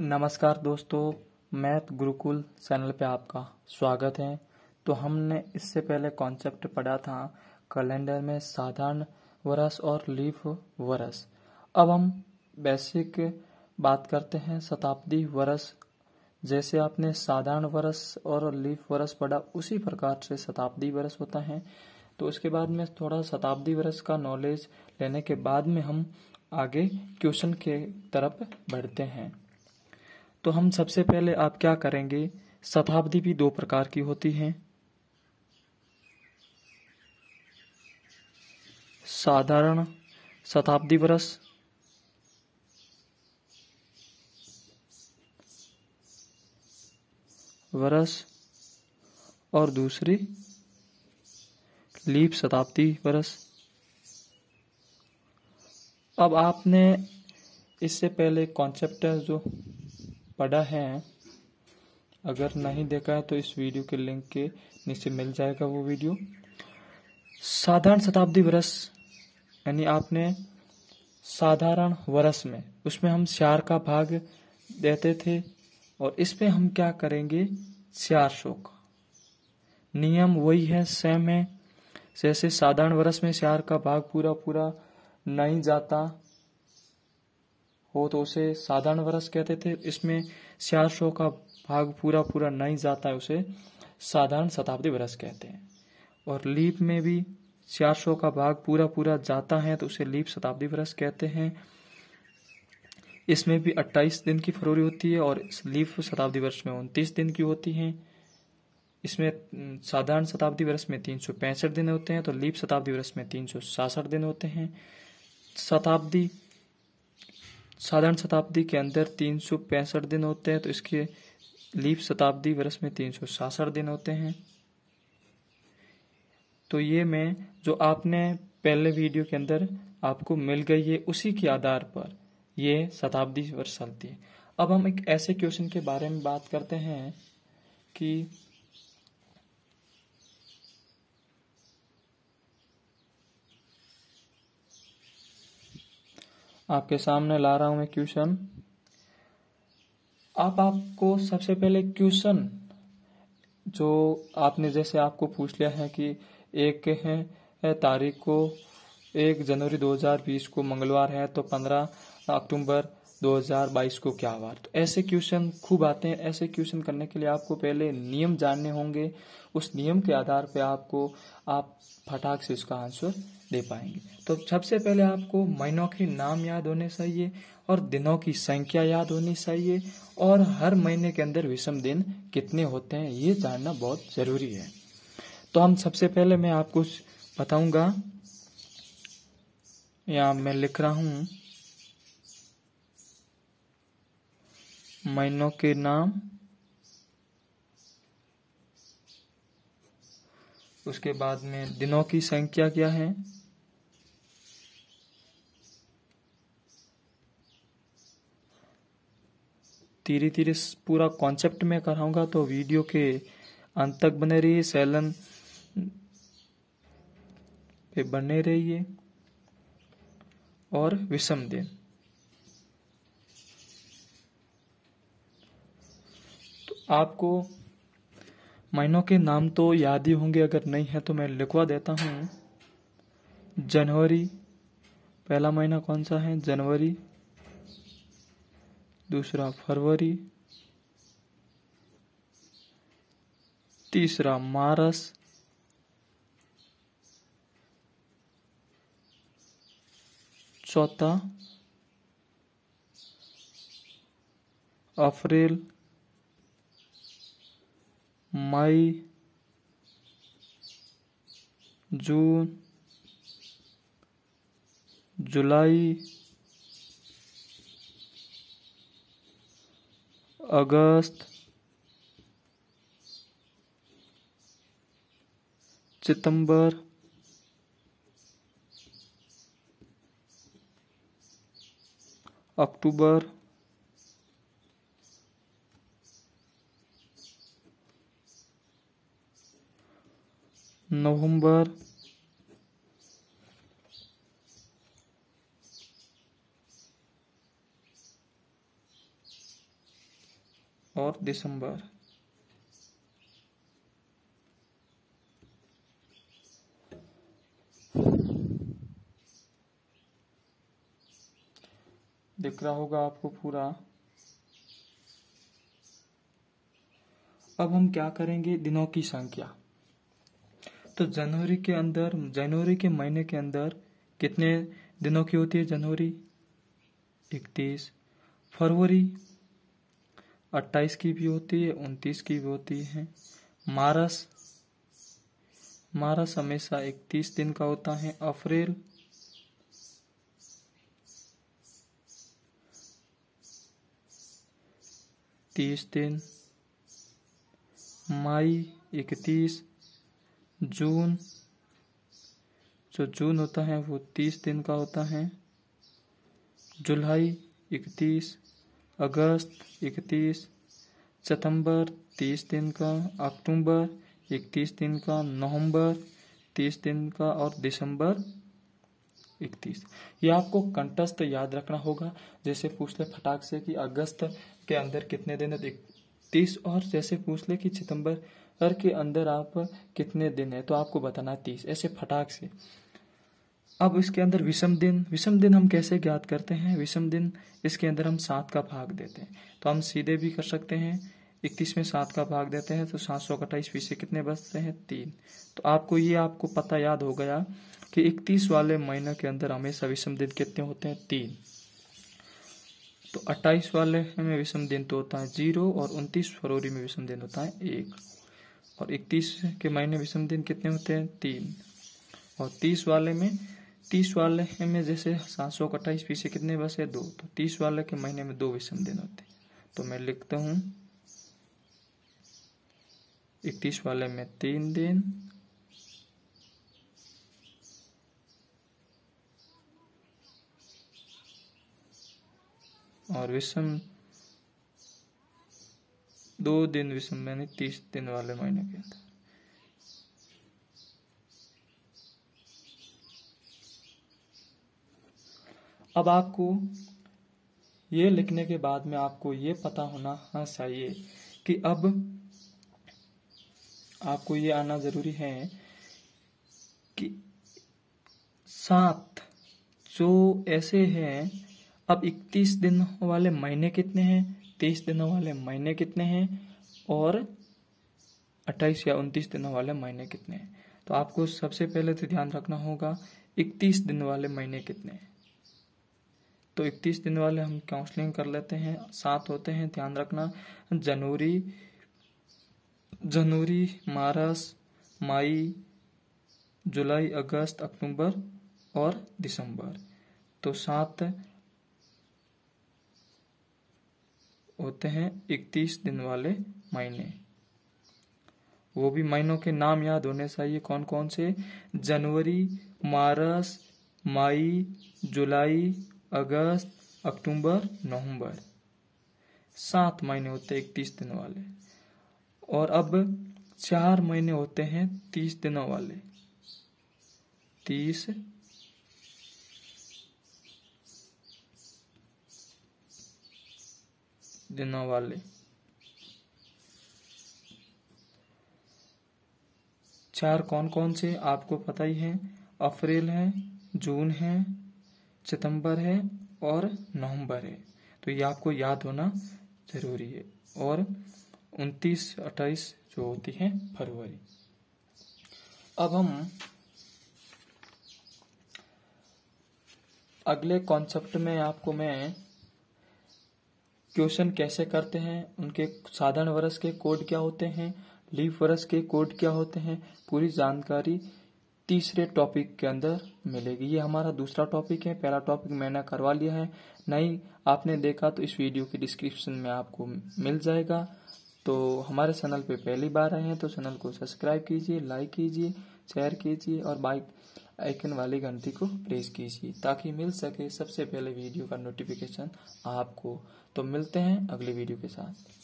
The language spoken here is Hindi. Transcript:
नमस्कार दोस्तों मैथ गुरुकुल चैनल पे आपका स्वागत है तो हमने इससे पहले कॉन्सेप्ट पढ़ा था कैलेंडर में साधारण वर्ष और लीफ वर्ष अब हम बेसिक बात करते हैं शताब्दी वर्ष जैसे आपने साधारण वर्ष और लीफ वर्ष पढ़ा उसी प्रकार से शताब्दी वर्ष होता है तो उसके बाद में थोड़ा शताब्दी वर्ष का नॉलेज लेने के बाद में हम आगे क्वेश्चन के तरफ बढ़ते हैं तो हम सबसे पहले आप क्या करेंगे शताब्दी भी दो प्रकार की होती हैं साधारण शताब्दी वर्ष वर्ष और दूसरी लीप शताब्दी वर्ष अब आपने इससे पहले कॉन्सेप्ट है जो पढ़ा है अगर नहीं देखा है तो इस वीडियो के लिंक के नीचे मिल जाएगा वो वीडियो साधारण शताब्दी वर्ष यानी आपने साधारण वर्ष में उसमें हम श्यार का भाग देते थे और इसमें हम क्या करेंगे श्यार शोक नियम वही है सेम है जैसे साधारण वर्ष में श्यार का भाग पूरा पूरा नहीं जाता हो तो उसे साधारण वर्ष कहते थे इसमें चार का भाग पूरा पूरा नहीं जाता है उसे साधारण शताब्दी वर्ष कहते हैं और लीप में भी चार का भाग पूरा पूरा जाता है तो उसे लीप शताब्दी वर्ष कहते हैं इसमें भी अट्ठाईस दिन की फरवरी होती है और लीप शताब्दी वर्ष में उनतीस दिन की होती है इसमें साधारण शताब्दी वर्ष में तीन सौ पैंसठ दिन होते हैं तो लीप शताब्दी वर्ष में तीन सौ सासठ दिन होते हैं शताब्दी साधारण शताब्दी के अंदर तीन सौ पैंसठ दिन होते हैं तो इसके लीप शताब्दी वर्ष में तीन सौ सासठ दिन होते हैं तो ये मैं जो आपने पहले वीडियो के अंदर आपको मिल गई है उसी के आधार पर ये शताब्दी वर्ष चलती है अब हम एक ऐसे क्वेश्चन के बारे में बात करते हैं कि आपके सामने ला रहा हूं मैं क्वेश्चन आप आपको सबसे पहले क्वेश्चन जो आपने जैसे आपको पूछ लिया है कि एक है तारीख को एक जनवरी 2020 को मंगलवार है तो 15 अक्टूबर 2022 को क्या बार तो ऐसे क्वेश्चन खूब आते हैं ऐसे क्वेश्चन करने के लिए आपको पहले नियम जानने होंगे उस नियम के आधार पर आपको आप फटाक से इसका आंसर दे पाएंगे तो सबसे पहले आपको महीनों के नाम याद होने चाहिए और दिनों की संख्या याद होनी चाहिए और हर महीने के अंदर विषम दिन कितने होते हैं ये जानना बहुत ज़रूरी है तो हम सबसे पहले मैं आपको बताऊंगा या मैं लिख रहा हूं महीनों के नाम उसके बाद में दिनों की संख्या क्या है धीरे धीरे पूरा कॉन्सेप्ट में कराऊंगा तो वीडियो के अंत तक बने रहिए सैलन पे बने रहिए और विषम दिन तो आपको महीनों के नाम तो याद ही होंगे अगर नहीं है तो मैं लिखवा देता हूँ जनवरी पहला महीना कौन सा है जनवरी दूसरा फरवरी तीसरा मार्च चौथा अप्रैल मई जून जुलाई अगस्त सितंबर अक्टूबर नवंबर और दिसंबर दिख रहा होगा आपको पूरा अब हम क्या करेंगे दिनों की संख्या तो जनवरी के अंदर जनवरी के महीने के अंदर कितने दिनों की होती है जनवरी इकतीस फरवरी अट्ठाईस की भी होती है उनतीस की भी होती है मारस मारस हमेशा इकतीस दिन का होता है अप्रैल तीस दिन मई इकतीस जून जो जून होता है वो तीस दिन का होता है जुलाई इकतीस अगस्त इकतीस सितंबर तीस दिन का अक्टूबर इकतीस दिन का नवंबर तीस दिन का और दिसंबर इकतीस ये आपको कंटस्थ याद रखना होगा जैसे पूछ ले फटाक से कि अगस्त के अंदर कितने दिन है तीस और जैसे पूछ ले कि सितंबर के अंदर आप कितने दिन है तो आपको बताना तीस ऐसे फटाक से अब इसके अंदर विषम दिन विषम दिन हम कैसे ज्ञात करते हैं विषम दिन इसके अंदर हम सात का भाग देते हैं तो हम सीधे भी कर सकते हैं इकतीस में सात का भाग देते हैं तो सात सौ अट्ठाईस पीछे कितने बचते हैं तीन तो आपको ये आपको पता याद हो गया कि इकतीस वाले महीने के अंदर हमेशा विषम दिन कितने होते हैं तीन तो अट्ठाईस वाले में विषम दिन तो होता है जीरो और उनतीस फरवरी में विषम दिन होता है एक और इकतीस के महीने विषम दिन कितने होते हैं तीन और तीस वाले में तीस वाले में जैसे सात सौ अट्ठाईस पीछे कितने बस है दो तो तीस वाले के महीने में दो विषम दिन होते हैं तो मैं लिखता हूँ इकतीस वाले में तीन दिन और विषम दो दिन विषम यानी तीस दिन वाले महीने के अंदर अब आपको ये लिखने के बाद में आपको ये पता होना चाहिए कि अब आपको ये आना जरूरी है कि सात जो ऐसे हैं अब इकतीस दिन वाले महीने कितने हैं तेईस दिनों वाले महीने कितने हैं और अट्ठाईस या उनतीस दिनों वाले महीने कितने हैं तो आपको सबसे पहले तो ध्यान रखना होगा इकतीस दिन वाले महीने कितने हैं तो इकतीस दिन वाले हम काउंसलिंग कर लेते हैं सात होते हैं ध्यान रखना जनवरी जनवरी मार्च मई जुलाई अगस्त अक्टूबर और दिसंबर तो सात होते हैं इकतीस दिन वाले महीने वो भी महीनों के नाम याद होने चाहिए कौन कौन से जनवरी मार्च मई जुलाई अगस्त अक्टूबर नवंबर सात महीने होते हैं इकतीस दिनों वाले और अब चार महीने होते हैं तीस दिनों वाले तीस दिनों वाले चार कौन कौन से आपको पता ही है अप्रैल है जून है सितंबर है और नवंबर है तो ये आपको याद होना ज़रूरी है और उनतीस अट्ठाईस जो होती है फरवरी अब हम अगले कॉन्सेप्ट में आपको मैं क्वेश्चन कैसे करते हैं उनके साधारण वर्ष के कोड क्या होते हैं लीफ वर्ष के कोड क्या होते हैं पूरी जानकारी तीसरे टॉपिक के अंदर मिलेगी ये हमारा दूसरा टॉपिक है पहला टॉपिक मैंने करवा लिया है नहीं आपने देखा तो इस वीडियो के डिस्क्रिप्शन में आपको मिल जाएगा तो हमारे चैनल पे पहली बार आए हैं तो चैनल को सब्सक्राइब कीजिए लाइक कीजिए शेयर कीजिए और बाइक आइकन वाली घंटी को प्रेस कीजिए ताकि मिल सके सबसे पहले वीडियो का नोटिफिकेशन आपको तो मिलते हैं अगले वीडियो के साथ